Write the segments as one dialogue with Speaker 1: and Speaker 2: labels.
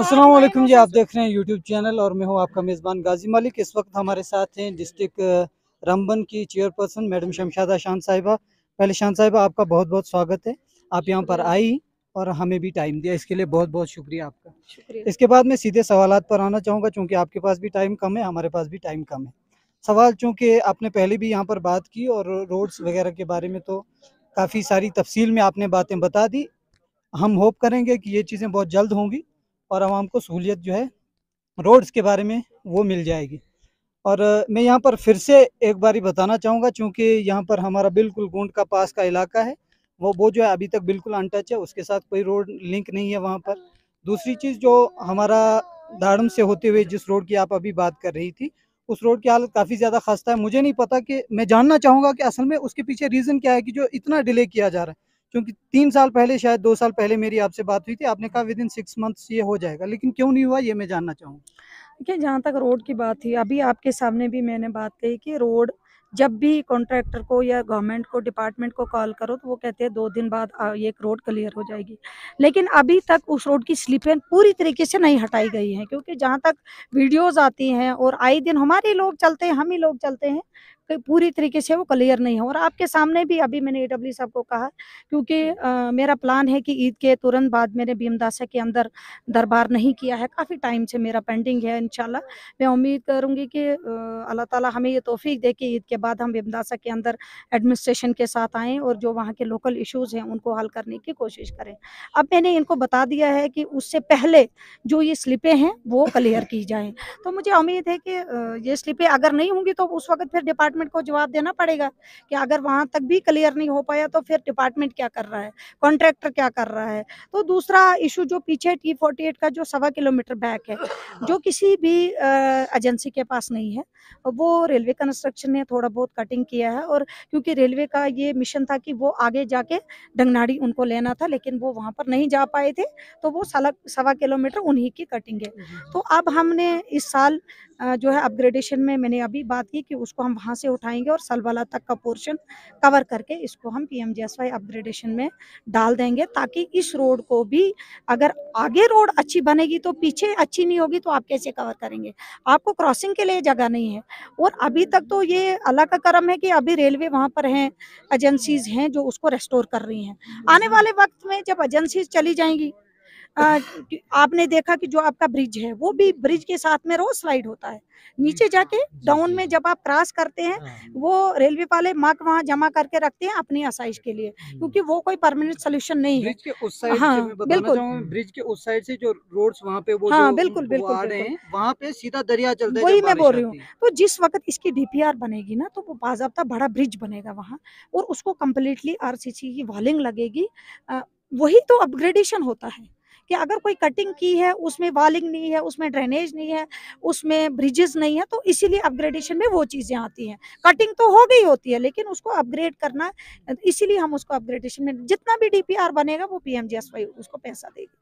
Speaker 1: असलम जी आप देख रहे हैं यूट्यूब चैनल और मैं हूँ आपका मेज़बान गाजी मलिक इस वक्त हमारे साथ हैं डिस्ट्रिक्ट रामबन की चेयरपर्सन मैडम शमशादा शान साहिबा पहले शान साहिबा आपका बहुत बहुत स्वागत है आप यहाँ पर आई और हमें भी टाइम दिया इसके लिए बहुत बहुत शुक्रिया आपका शुक्रिया इसके बाद मैं सीधे सवाल पर आना चाहूँगा चूँकि आपके पास भी टाइम कम है हमारे पास भी टाइम कम है सवाल चूँकि आपने पहले भी यहाँ पर बात की और रोड्स वगैरह के बारे में तो काफ़ी सारी तफसील में आपने बातें बता दी हम होप करेंगे कि ये चीज़ें बहुत जल्द होंगी और आवाम को सहूलियत जो है रोड्स के बारे में वो मिल जाएगी और मैं यहाँ पर फिर से एक बारी बताना चाहूँगा चूँकि यहाँ पर हमारा बिल्कुल गोंड का पास का इलाका है वो वो जो है अभी तक बिल्कुल अनटच है उसके साथ कोई रोड लिंक नहीं है वहाँ पर दूसरी चीज़ जो हमारा दाड़म से होते हुए जिस रोड की आप अभी बात कर रही थी उस रोड की हालत काफ़ी ज़्यादा खस्ता है मुझे नहीं पता कि मैं जानना चाहूँगा कि असल में उसके पीछे रीज़न क्या है कि जो इतना डिले किया जा रहा है क्योंकि तीन साल पहले शायद दो साल पहले मेरी आपसे बात हुई थी आपने कहा विद इन सिक्स मंथ्स ये हो जाएगा
Speaker 2: लेकिन क्यों नहीं हुआ ये मैं जानना चाहूँगा देखिए जहाँ तक रोड की बात थी अभी आपके सामने भी मैंने बात कही कि रोड जब भी कॉन्ट्रैक्टर को या गवर्नमेंट को डिपार्टमेंट को कॉल करो तो वो कहते हैं दो दिन बाद एक रोड क्लियर हो जाएगी लेकिन अभी तक उस रोड की स्लिपें पूरी तरीके से नहीं हटाई गई हैं क्योंकि जहाँ तक वीडियोस आती हैं और आए दिन हमारे लोग चलते हैं हम ही लोग चलते हैं पूरी तरीके से वो क्लियर नहीं है और आपके सामने भी अभी मैंने ए साहब को कहा क्योंकि आ, मेरा प्लान है कि ईद के तुरंत बाद मैंने भीमदासा के अंदर दरबार नहीं किया है काफ़ी टाइम से मेरा पेंडिंग है इनशाला मैं उम्मीद करूँगी कि अल्लाह ताला हमें ये तोफ़ी दे कि ईद के बाद हम भीमदासा के अंदर एडमिनिस्ट्रेशन के साथ आएँ और जो वहाँ के लोकल इशूज़ हैं उनको हल करने की कोशिश करें अब मैंने इनको बता दिया है कि उससे पहले जो ये स्लिपें हैं वो क्लियर की जाएँ तो मुझे उम्मीद है कि ये स्लिपें अगर नहीं होंगी तो उस वक्त फिर डिपार्टमेंट डिपार्टमेंट को जवाब देना पड़ेगा कि अगर वहाँ तक भी क्लियर नहीं हो पाया तो फिर डिपार्टमेंट क्या कर रहा है कॉन्ट्रैक्टर क्या कर रहा है तो दूसरा इशू जो पीछे टी फोर्टी एट का जो सवा किलोमीटर बैक है जो किसी भी एजेंसी के पास नहीं है वो रेलवे कंस्ट्रक्शन ने थोड़ा बहुत कटिंग किया है और क्योंकि रेलवे का ये मिशन था कि वो आगे जाके डंगनाड़ी उनको लेना था लेकिन वो वहाँ पर नहीं जा पाए थे तो वो सवा किलोमीटर उन्हीं की कटिंग है तो अब हमने इस साल जो है अपग्रेडेशन में मैंने अभी बात की कि उसको हम वहाँ से उठाएंगे और सलबला तक का पोर्शन कवर करके इसको हम पी एम अपग्रेडेशन में डाल देंगे ताकि इस रोड को भी अगर आगे रोड अच्छी बनेगी तो पीछे अच्छी नहीं होगी तो आप कैसे कवर करेंगे आपको क्रॉसिंग के लिए जगह नहीं है और अभी तक तो ये अलग का करम है कि अभी रेलवे वहाँ पर हैं एजेंसीज हैं जो उसको रेस्टोर कर रही हैं आने वाले वक्त में जब एजेंसीज चली जाएंगी आपने देखा कि जो आपका ब्रिज है वो भी ब्रिज के साथ में रोज स्लाइड होता है नीचे हाँ, जाके डाउन में जब आप क्रॉस करते हैं हाँ, हाँ। वो रेलवे वाले मार्क वहाँ जमा करके रखते हैं अपनी आसाइश के लिए क्योंकि वो कोई परमानेंट सोल्यूशन नहीं है उस साइड हाँ, बिल्कुल
Speaker 1: ब्रिज के उस साइड से जो रोड वहाँ पे वो हाँ बिल्कुल बिल्कुल
Speaker 2: वहाँ पे सीधा दरिया चल वही मैं बोल रही हूँ तो जिस वक्त इसकी डी बनेगी ना तो वो बाजाबता बड़ा ब्रिज बनेगा वहाँ और उसको कम्प्लीटली आर की वॉलिंग लगेगी वही तो अपग्रेडेशन होता है कि अगर कोई कटिंग की है उसमें वालिंग नहीं है उसमें ड्रेनेज नहीं है उसमें ब्रिजेस नहीं है तो इसीलिए अपग्रेडेशन में वो चीज़ें आती हैं कटिंग तो हो गई होती है लेकिन उसको अपग्रेड करना इसीलिए हम उसको अपग्रेडेशन में जितना भी डी बनेगा वो पी उसको पैसा देगी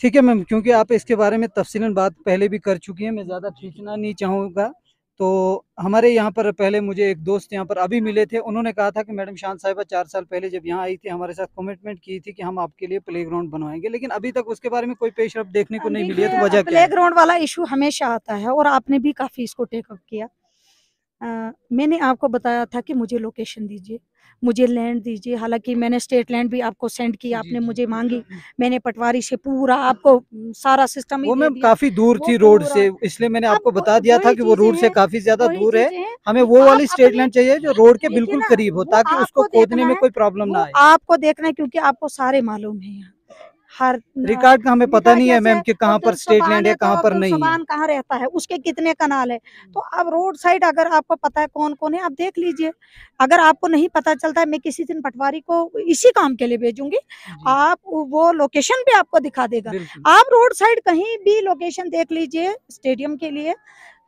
Speaker 1: ठीक है मैम क्योंकि आप इसके बारे में तफसीला बात पहले भी कर चुकी हैं मैं ज़्यादा खींचना नहीं चाहूँगा तो हमारे यहाँ पर पहले मुझे एक दोस्त यहाँ पर अभी मिले थे उन्होंने कहा था कि मैडम शान साहिबा चार साल पहले जब यहाँ आई थी हमारे साथ कमिटमेंट की थी कि हम आपके लिए प्ले ग्राउंड बनवाएंगे लेकिन अभी तक उसके बारे में कोई पेश रफ देखने को नहीं हाँ, मिली है तो वजह प्ले
Speaker 2: ग्राउंड वाला इशू हमेशा आता है और आपने भी काफ़ी इसको टेकअप किया आ, मैंने आपको बताया था कि मुझे लोकेशन दीजिए मुझे लैंड दीजिए हालांकि मैंने स्टेट लैंड भी आपको सेंड की आपने मुझे मांगी मैंने पटवारी से पूरा आपको सारा सिस्टम वो
Speaker 1: मैम काफी दूर थी रोड से इसलिए मैंने आपको बता दिया था कि वो रोड से काफी ज्यादा दूर है हमें वो वाली स्टेट लैंड चाहिए जो रोड के बिल्कुल करीब हो ताकि उसको खोदने में कोई प्रॉब्लम ना आए
Speaker 2: आपको देखना है क्योंकि आपको सारे मालूम है यहाँ हर रिकॉर्ड का हमें पता नहीं है मैम कि कहाँ पर स्टेट लैंड है तो कहाँ पर नहीं सामान कहाँ रहता है उसके कितने कनाल है तो हम्म। अब रोड साइड अगर आपको पता है कौन कौन है आप देख लीजिए अगर आपको नहीं पता चलता है मैं किसी दिन पटवारी को इसी काम के लिए भेजूंगी आप वो लोकेशन भी आपको दिखा देगा आप रोड साइड कहीं भी लोकेशन देख लीजिए स्टेडियम के लिए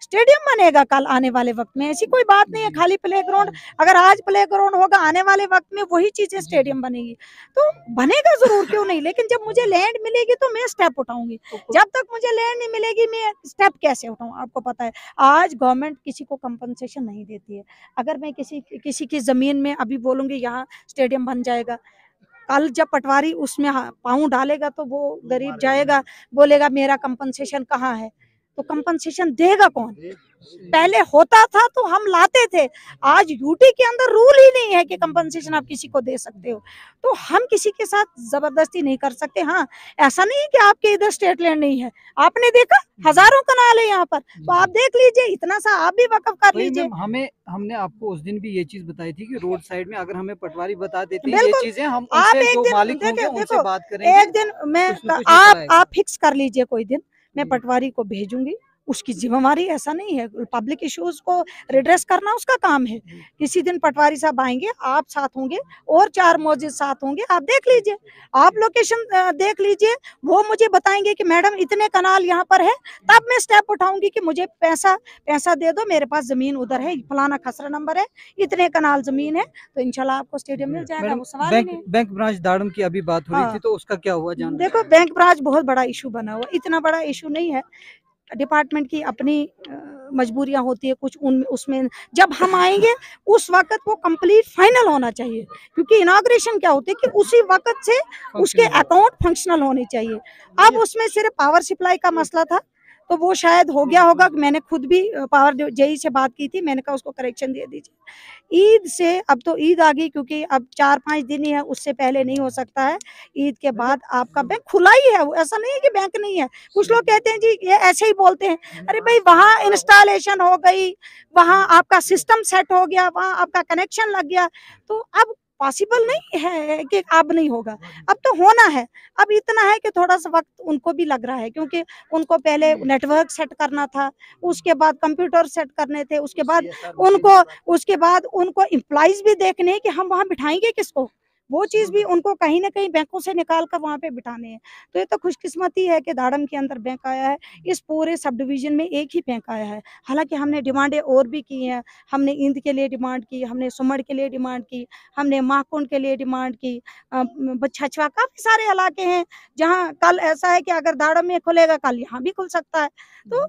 Speaker 2: स्टेडियम बनेगा कल आने वाले वक्त में ऐसी कोई बात नहीं है हम्म। खाली प्ले ग्राउंड अगर आज प्ले ग्राउंड होगा आने वाले वक्त में वही चीजें स्टेडियम हम्म। बनेगी तो बनेगा जरूर क्यों नहीं लेकिन जब मुझे लैंड मिलेगी तो मैं स्टेप उठाऊंगी तो जब तक मुझे लैंड नहीं मिलेगी मैं स्टेप कैसे उठाऊँ आपको पता है आज गवर्नमेंट किसी को कंपनसेशन नहीं देती है अगर मैं किसी किसी की जमीन में अभी बोलूंगी यहाँ स्टेडियम बन जाएगा कल जब पटवारी उसमें पाँव डालेगा तो वो गरीब जाएगा बोलेगा मेरा कंपनसेशन कहाँ है तो कंपनसेशन देगा कौन पहले होता था तो हम लाते थे आज यूटी के अंदर रूल ही नहीं है कि कंपनसेशन आप किसी को दे सकते हो तो हम किसी के साथ जबरदस्ती नहीं कर सकते हाँ ऐसा नहीं है कि आपके इधर स्टेट लैंड नहीं है आपने देखा हजारों कनाल है यहाँ पर तो आप देख लीजिए इतना सा आप भी वकफ कर लीजिए
Speaker 1: हमें हमने आपको उस दिन भी ये चीज बताई थी की रोड साइड में अगर हमें पटवारी बता देते है आप एक दिन देखो एक दिन मैं आप
Speaker 2: फिक्स कर लीजिए कोई दिन मैं पटवारी को भेजूंगी उसकी जिम्मेवारी ऐसा नहीं है पब्लिक इश्यूज को रिड्रेस करना उसका काम है किसी दिन पटवारी साहब आएंगे आप साथ होंगे और चार मोजे साथ होंगे आप देख लीजिए आप लोकेशन देख लीजिए वो मुझे बताएंगे कि मैडम इतने कनाल यहाँ पर है तब मैं स्टेप उठाऊंगी कि मुझे पैसा पैसा दे दो मेरे पास जमीन उधर है फलाना खसरा नंबर है इतने कनाल जमीन है तो इनशाला आपको स्टेडियम मिल जाएगा वो सवाल
Speaker 1: बैंक, ब्रांच दाड़म की अभी बात हो रही थी हाँ। तो उसका क्या हुआ देखो
Speaker 2: बैंक ब्रांच बहुत बड़ा इशू बना हुआ इतना बड़ा इशू नहीं है डिपार्टमेंट की अपनी मजबूरियां होती है कुछ उन उसमें जब हम आएंगे उस वक्त वो कंप्लीट फाइनल होना चाहिए क्योंकि इनाग्रेशन क्या होती है कि उसी वक्त से उसके अकाउंट फंक्शनल होने चाहिए अब उसमें सिर्फ पावर सप्लाई का मसला था तो वो शायद हो गया होगा हम्म। मैंने खुद भी पावर जेई से बात की थी मैंने कहा उसको करेक्शन दे दीजिए ईद से अब तो ईद आ गई क्योंकि अब चार पाँच दिन ही है उससे पहले नहीं हो सकता है ईद के बाद अच्छा। आपका बैंक खुला ही है ऐसा नहीं है कि बैंक नहीं है कुछ लोग कहते हैं जी ये ऐसे ही बोलते हैं अरे हाँ। भाई वहाँ इंस्टॉलेशन हो गई वहाँ आपका सिस्टम सेट हो गया वहाँ आपका कनेक्शन लग गया तो अब पॉसिबल हाँ। नहीं है कि अब नहीं होगा हाँ, हाँ। अब तो होना है अब इतना है कि थोड़ा सा वक्त उनको भी लग रहा है क्योंकि उनको पहले नेटवर्क सेट करना था उसके बाद कंप्यूटर सेट करने थे उसके बाद उनको उसके बाद उनको एम्प्लॉयज भी देखने कि हम वहाँ बिठाएंगे किसको वो चीज़ भी हम्म। उनको कहीं ना कहीं बैंकों से निकाल कर वहाँ पे बिठाने हैं तो ये तो खुशकिस्मती है कि दाड़म के अंदर बैंक आया है हम्म। इस पूरे सब डिवीज़न में एक ही बैंक आया है हालांकि हमने हम्म। डिमांडें और भी की हैं हमने इंद के लिए डिमांड की हमने सुमड़ के लिए डिमांड की हमने माहकुंड के लिए डिमांड की छछवा काफ़ी सारे इलाके हैं जहाँ कल ऐसा है कि अगर दाड़म में खुलेगा कल यहाँ भी खुल सकता है तो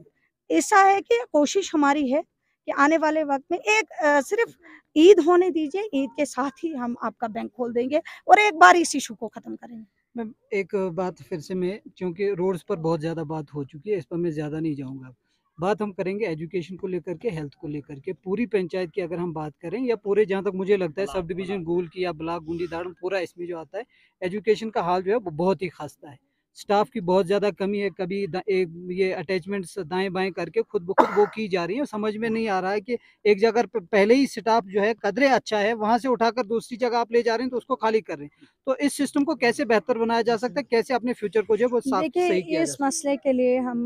Speaker 2: ऐसा है कि कोशिश हमारी है कि आने वाले वक्त में एक सिर्फ ईद होने दीजिए ईद के साथ ही हम आपका बैंक खोल देंगे और एक बार इस इशू को खत्म करेंगे मैम एक बात फिर से मैं क्योंकि रोड्स पर बहुत ज़्यादा बात
Speaker 1: हो चुकी है इस पर मैं ज़्यादा नहीं जाऊँगा बात हम करेंगे एजुकेशन को लेकर के हेल्थ को लेकर के पूरी पंचायत की अगर हम बात करें या पूरे जहाँ तक मुझे लगता है सब डिवीज़न गोल की या ब्लॉक गुंडी दाड़म पूरा इसमें जो आता है एजुकेशन का हाल जो है वो बहुत ही खासता है स्टाफ की बहुत ज़्यादा कमी है कभी एक ये अटैचमेंट्स दाएं बाएं करके खुद ब खुद वो की जा रही है समझ में नहीं आ रहा है कि एक जगह पर पहले ही स्टाफ जो है कदरे अच्छा है वहाँ से उठाकर दूसरी जगह आप ले जा रहे हैं तो उसको खाली कर रहे हैं हम्म। तो इस सिस्टम को कैसे बेहतर बनाया जा सकता है हम्म। कैसे अपने फ्यूचर को जो है वो इस
Speaker 2: मसले के लिए हम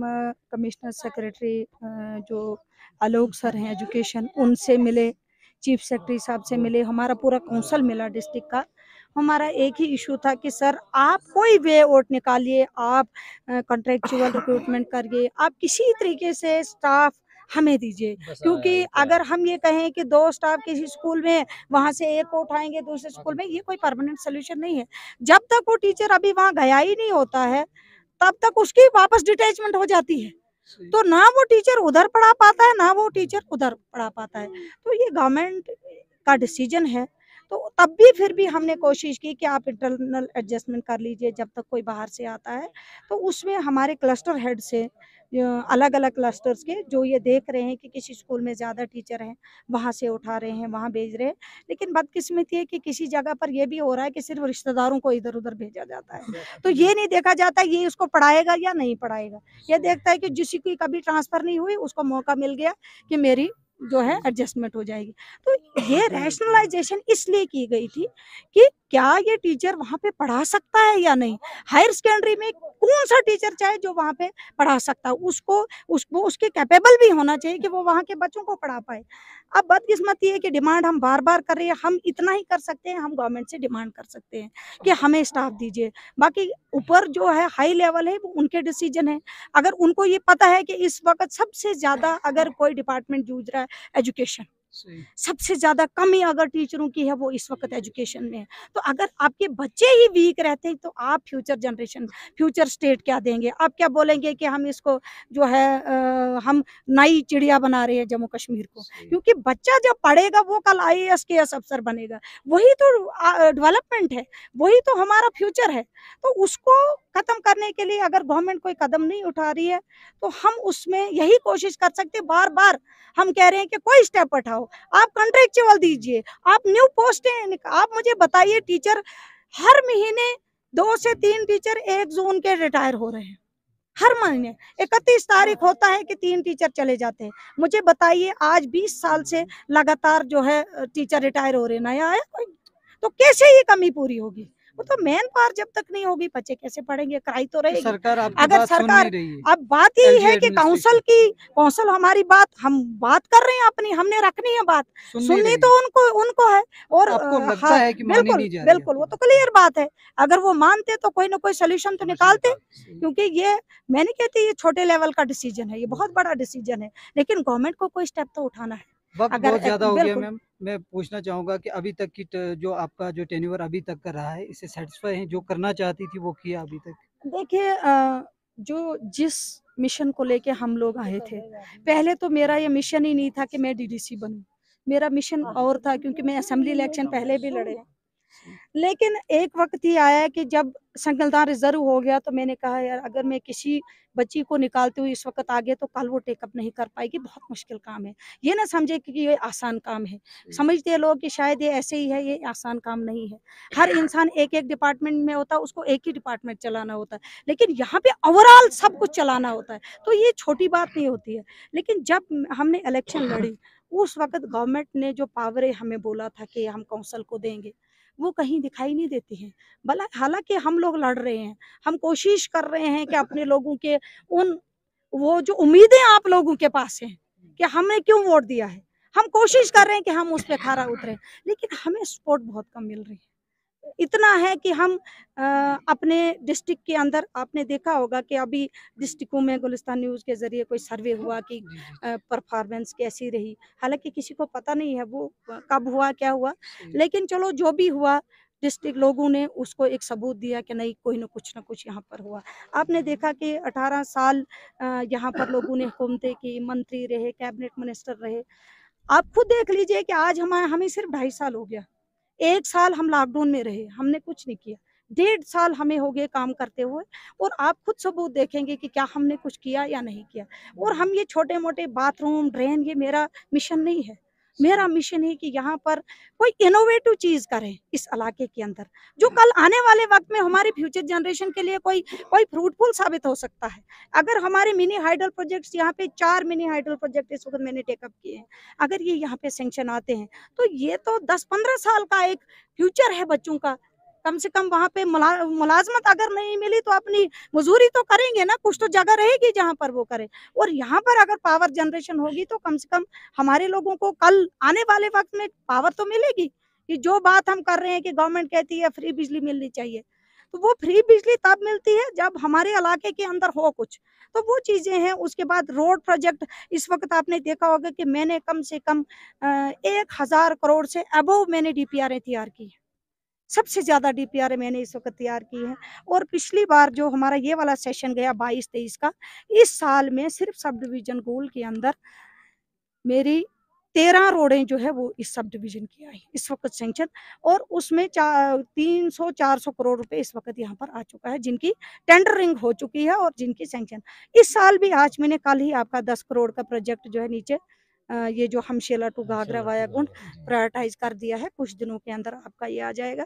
Speaker 2: कमिश्नर सेक्रेटरी जो आलोक सर हैं एजुकेशन उनसे मिले चीफ सेक्रेटरी साहब से मिले हमारा पूरा काउंसिल मिला डिस्ट्रिक्ट का हमारा एक ही इशू था कि सर आप कोई वे आउट निकालिए आप कॉन्ट्रेक्चुअल रिक्रूटमेंट करिए आप किसी तरीके से स्टाफ हमें दीजिए क्योंकि अगर हम ये कहें कि दो स्टाफ किसी स्कूल में वहाँ से एक को उठाएंगे दूसरे स्कूल में ये कोई परमानेंट सोल्यूशन नहीं है जब तक वो टीचर अभी वहाँ गया ही नहीं होता है तब तक उसकी वापस डिटेचमेंट हो जाती है तो ना वो टीचर उधर पढ़ा पाता है ना वो टीचर उधर पढ़ा पाता है तो ये गवर्नमेंट का डिसीजन है तो तब भी फिर भी हमने कोशिश की कि आप इंटरनल एडजस्टमेंट कर लीजिए जब तक कोई बाहर से आता है तो उसमें हमारे क्लस्टर हेड से अलग अलग क्लस्टर्स के जो ये देख रहे हैं कि किसी स्कूल में ज़्यादा टीचर हैं वहाँ से उठा रहे हैं वहाँ भेज रहे हैं लेकिन बदकिस्मती है कि किसी जगह पर यह भी हो रहा है कि सिर्फ रिश्तेदारों को इधर उधर भेजा जाता है तो ये नहीं देखा जाता ये उसको पढ़ाएगा या नहीं पढ़ाएगा यह देखता है कि जिसकी कभी ट्रांसफ़र नहीं हुई उसको मौका मिल गया कि मेरी जो है एडजस्टमेंट हम्म। हो जाएगी तो हम्म, ये रैशनलाइजेशन हम्म। इसलिए की गई थी कि क्या ये टीचर वहाँ पे पढ़ा सकता है या नहीं हायर सेकेंडरी में कौन सा टीचर चाहे जो वहाँ पे पढ़ा सकता है उसको उसको उसके कैपेबल भी होना चाहिए कि वो वहाँ के बच्चों को पढ़ा पाए अब बदकिस्मत ये है कि डिमांड हम बार बार कर रहे हैं हम इतना ही कर सकते हैं हम गवर्नमेंट से डिमांड कर सकते हैं कि हमें स्टाफ दीजिए बाकी ऊपर जो है हाई लेवल है वो उनके डिसीजन है अगर उनको ये पता है कि इस वक्त सबसे ज़्यादा अगर कोई डिपार्टमेंट जूझ रहा है एजुकेशन सबसे ज्यादा कमी अगर टीचरों की है वो इस वक्त एजुकेशन में है तो अगर आपके बच्चे ही वीक रहते हैं तो आप फ्यूचर जनरेशन फ्यूचर स्टेट क्या देंगे आप क्या बोलेंगे कि हम इसको जो है आ, हम नई चिड़िया बना रहे हैं जम्मू कश्मीर को क्योंकि बच्चा जब पढ़ेगा वो कल आई एस के एस अफसर बनेगा वही तो डेवलपमेंट है वही तो हमारा फ्यूचर है तो उसको खत्म करने के लिए अगर गवर्नमेंट कोई कदम नहीं उठा रही है तो हम उसमें यही कोशिश कर सकते बार बार हम कह रहे हैं कि कोई स्टेप उठाओ बताओ आप कंट्रेक्चुअल दीजिए आप न्यू पोस्टें आप मुझे बताइए टीचर हर महीने दो से तीन टीचर एक जून के रिटायर हो रहे हैं हर महीने इकतीस तारीख होता है कि तीन टीचर चले जाते हैं मुझे बताइए आज बीस साल से लगातार जो है टीचर रिटायर हो रहे नया आया कोई तो कैसे ये कमी पूरी होगी वो तो मेन पार जब तक नहीं होगी बच्चे कैसे पढ़ेंगे कराई तो, तो रहेगी सरकार अगर सरकार अब बात यही है कि काउंसिल की काउंसिल हमारी बात हम बात कर रहे हैं अपनी हमने रखनी है बात सुननी तो उनको उनको है और हाँ, है कि बिल्कुल बिल्कुल वो तो क्लियर बात है अगर वो मानते तो कोई ना कोई सोल्यूशन तो निकालते क्योंकि ये मैं नहीं कहती ये छोटे लेवल का डिसीजन है ये बहुत हाँ। बड़ा डिसीजन है लेकिन गवर्नमेंट को कोई स्टेप तो उठाना है अगर ज्यादा हो गया मैम
Speaker 1: मैं पूछना चाहूँगा कि अभी तक की जो आपका जो टेन्यूवर अभी तक कर रहा है इससे सेटिस्फाई है जो करना चाहती थी वो किया अभी तक
Speaker 2: देखिए जो जिस मिशन को लेके हम लोग आए थे पहले तो मेरा ये मिशन ही नहीं था कि मैं डीडीसी बनूं मेरा मिशन और था क्योंकि मैं असेंबली इलेक्शन पहले भी लड़े लेकिन एक वक्त ही आया कि जब संगलदान रिजर्व हो गया तो मैंने कहा यार अगर मैं किसी बच्ची को निकालते हुए इस वक्त आगे तो कल वो टेकअप नहीं कर पाएगी बहुत मुश्किल काम है ये ना समझे कि ये आसान काम है समझते हैं लोग कि शायद ये ऐसे ही है ये आसान काम नहीं है हर इंसान एक एक डिपार्टमेंट में होता है उसको एक ही डिपार्टमेंट चलाना होता है लेकिन यहाँ पे ओवरऑल सब कुछ चलाना होता है तो ये छोटी बात नहीं होती है लेकिन जब हमने इलेक्शन लड़ी उस वक्त गवर्नमेंट ने जो पावर है हमें बोला था कि हम कौंसल को देंगे वो कहीं दिखाई नहीं देती है भला हालांकि हम लोग लड़ रहे हैं हम कोशिश कर रहे हैं कि अपने लोगों के उन वो जो उम्मीदें आप लोगों के पास हैं कि हमने क्यों वोट दिया है हम कोशिश कर रहे हैं कि हम उस पर खारा उतरे लेकिन हमें सपोर्ट बहुत कम मिल रही है इतना है कि हम आ, अपने डिस्ट्रिक्ट के अंदर आपने देखा होगा कि अभी डिस्ट्रिक्टों में गुलिस्तान न्यूज़ के ज़रिए कोई सर्वे हुआ कि परफॉर्मेंस कैसी रही हालांकि किसी को पता नहीं है वो कब हुआ क्या हुआ लेकिन चलो जो भी हुआ डिस्ट्रिक्ट लोगों ने उसको एक सबूत दिया कि नहीं कोई ना कुछ ना कुछ यहाँ पर हुआ आपने देखा कि 18 साल यहाँ पर लोगों ने हुकूमतें की मंत्री रहे कैबिनेट मिनिस्टर रहे आप खुद देख लीजिए कि आज हमारा हमें सिर्फ ढाई साल हो गया एक साल हम लॉकडाउन में रहे हमने कुछ नहीं किया डेढ़ साल हमें हो गए काम करते हुए और आप खुद सबूत देखेंगे कि क्या हमने कुछ किया या नहीं किया और हम ये छोटे मोटे बाथरूम ड्रेन ये मेरा मिशन नहीं है मेरा मिशन है कि यहाँ पर कोई इनोवेटिव चीज़ करें इस इलाके के अंदर जो हम्म। कल आने वाले वक्त में हमारे फ्यूचर जनरेशन के लिए कोई कोई फ्रूटफुल साबित हो सकता है अगर हमारे मिनी हाइड्रोल प्रोजेक्ट्स यहाँ पे चार मिनी हाइड्रल प्रोजेक्ट इस वक्त मैंने टेकअप किए हैं अगर ये यहाँ पे सेंक्शन आते हैं तो ये तो दस पंद्रह साल का एक फ्यूचर है बच्चों का कम से कम वहाँ पे मुला, मुलाजमत अगर नहीं मिली तो अपनी मजदूरी तो करेंगे ना कुछ तो जगह रहेगी जहाँ पर वो करें और यहाँ पर अगर पावर जनरेशन होगी तो कम से कम हमारे लोगों को कल आने वाले वक्त में पावर तो मिलेगी कि जो बात हम कर रहे हैं कि गवर्नमेंट कहती है फ्री बिजली मिलनी चाहिए तो वो फ्री बिजली तब मिलती है जब हमारे इलाके के अंदर हो कुछ तो वो चीज़ें हैं उसके बाद रोड प्रोजेक्ट इस वक्त आपने देखा होगा कि मैंने कम से कम एक हज़ार करोड़ से अबोव मैंने डी पी आर तैयार की है सबसे ज़्यादा डी पी आर मैंने इस वक्त तैयार की है और पिछली बार जो हमारा ये वाला सेशन गया बाईस तेईस का इस साल में सिर्फ सब डिवीज़न गोल के अंदर मेरी तेरह रोडें जो है वो इस सब डिवीज़न की आई इस वक्त सेंक्शन और उसमें चार तीन सौ चार सौ करोड़ रुपए इस वक्त यहाँ पर आ चुका है जिनकी टेंडरिंग हो चुकी है और जिनकी सेंक्शन इस साल भी आज मैंने कल ही आपका दस करोड़ का प्रोजेक्ट जो है नीचे ये जो हमशेला टू घाघरा वाया कुंड हाँ प्रायोरिटाइज कर दिया है कुछ दिनों के अंदर आपका ये आ जाएगा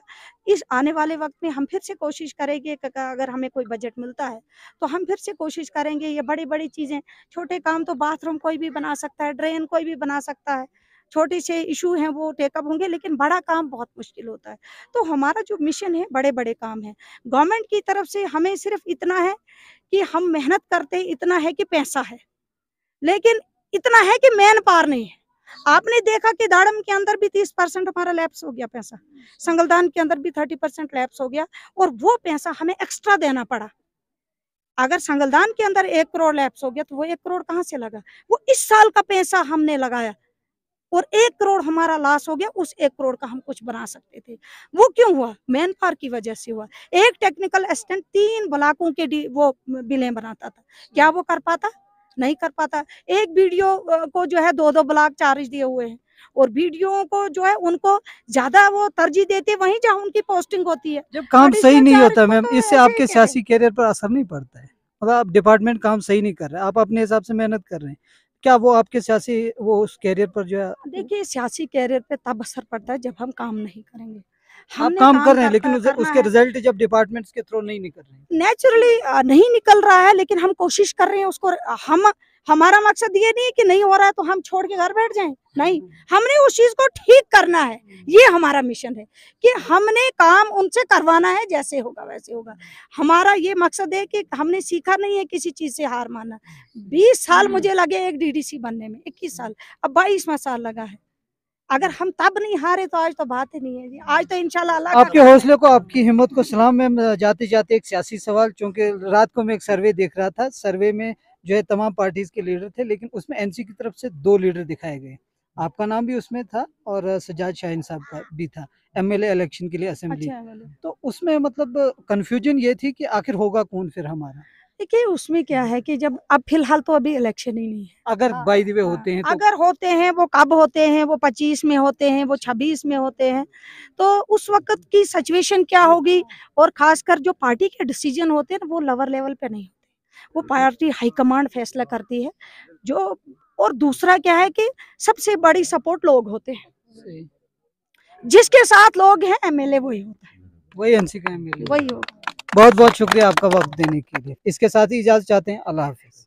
Speaker 2: इस आने वाले वक्त में हम फिर से कोशिश करेंगे अगर हमें कोई बजट मिलता है तो हम फिर से कोशिश करेंगे ये बड़ी बड़ी चीज़ें छोटे काम तो बाथरूम कोई भी बना सकता है ड्रेन कोई भी बना सकता है छोटे से इशू हैं वो टेकअप होंगे लेकिन बड़ा काम बहुत मुश्किल होता है तो हमारा जो मिशन है बड़े बड़े काम है गवर्नमेंट की तरफ से हमें सिर्फ इतना है कि हम मेहनत करते इतना है कि पैसा है लेकिन इतना है कि मैन पार नहीं है आपने देखा कि दाड़म के अंदर भी तीस परसेंट हमारा लैप्स हो गया पैसा संगलदान के अंदर भी थर्टी परसेंट लैप्स हो गया और वो पैसा हमें एक्स्ट्रा देना पड़ा अगर संगलदान के अंदर एक करोड़ लैप्स हो गया तो वो एक करोड़ कहाँ से लगा वो इस साल का पैसा हमने लगाया और एक करोड़ हमारा लॉस हो गया उस एक करोड़ का हम कुछ बना सकते थे वो क्यों हुआ मैन पार की वजह से हुआ एक टेक्निकल असिस्टेंट तीन ब्लाकों के वो बिलें बनाता था क्या वो कर पाता नहीं कर पाता एक वीडियो को जो है दो दो ब्लॉक चार्ज दिए हुए हैं और वीडियो को जो है उनको ज्यादा वो तरजीह देते वहीं जहाँ उनकी पोस्टिंग होती है जब काम सही नहीं होता
Speaker 1: मैम इससे आपके सियासी कैरियर पर असर नहीं पड़ता है मतलब आप डिपार्टमेंट काम सही नहीं कर रहे आप अपने हिसाब से मेहनत कर रहे हैं क्या वो आपके सियासी वो उस कैरियर पर जो है
Speaker 2: देखिए सियासी कैरियर पे तब असर पड़ता है जब हम काम नहीं करेंगे आप काम कर रहे हैं लेकिन उसके रिजल्ट जब डिपार्टमेंट्स के थ्रू नहीं निकल रहे नेचुरली नहीं निकल रहा है लेकिन हम कोशिश कर रहे हैं उसको हम हमारा मकसद ये नहीं है कि नहीं हो रहा है तो हम छोड़ के घर बैठ जाएं नहीं हम्म, हम्म। हमने उस चीज को ठीक करना है हम्म। ये हमारा मिशन है कि हमने काम उनसे करवाना है जैसे होगा वैसे होगा हमारा ये मकसद है कि हमने सीखा नहीं है किसी चीज से हार मानना 20 साल मुझे लगे एक डीडीसी बनने में 21 साल अब बाईसवा साल लगा है अगर हम्म। हम तब नहीं हारे तो आज तो बात ही नहीं है जी आज तो इनशाला आपके
Speaker 1: हौसले को आपकी हिम्मत को सलाम में जाते जाते एक सियासी सवाल चूंकि रात को मैं एक सर्वे देख रहा था सर्वे में जो है तमाम पार्टीज के लीडर थे लेकिन उसमें एनसी की तरफ से दो लीडर दिखाए गए आपका नाम भी उसमें था और सजाद शाहिन साहब का भी था एमएलए इलेक्शन के लिए असेंबली अच्छा, तो उसमें
Speaker 2: मतलब कंफ्यूजन ये थी कि आखिर होगा कौन फिर हमारा देखिए उसमें क्या है कि जब अब फिलहाल तो अभी इलेक्शन ही नहीं है अगर
Speaker 1: बाई हाँ, दिवे हाँ। होते
Speaker 2: हैं तो... अगर होते हैं वो कब होते हैं वो पच्चीस में होते हैं वो छब्बीस में होते हैं तो उस वक्त की सिचुएशन क्या हाँ। होगी और खासकर जो पार्टी के डिसीजन होते हैं ना वो लोअर लेवल पे नहीं होते वो पार्टी हाईकमांड फैसला करती है जो और दूसरा क्या है कि सबसे बड़ी सपोर्ट लोग होते हैं जिसके साथ लोग हैं एमएलए वही होता है वही एनसी का एमएलए वही होगा
Speaker 1: बहुत बहुत शुक्रिया आपका वक्त देने के लिए इसके साथ ही इजाज़त चाहते हैं अल्लाह हाफिज़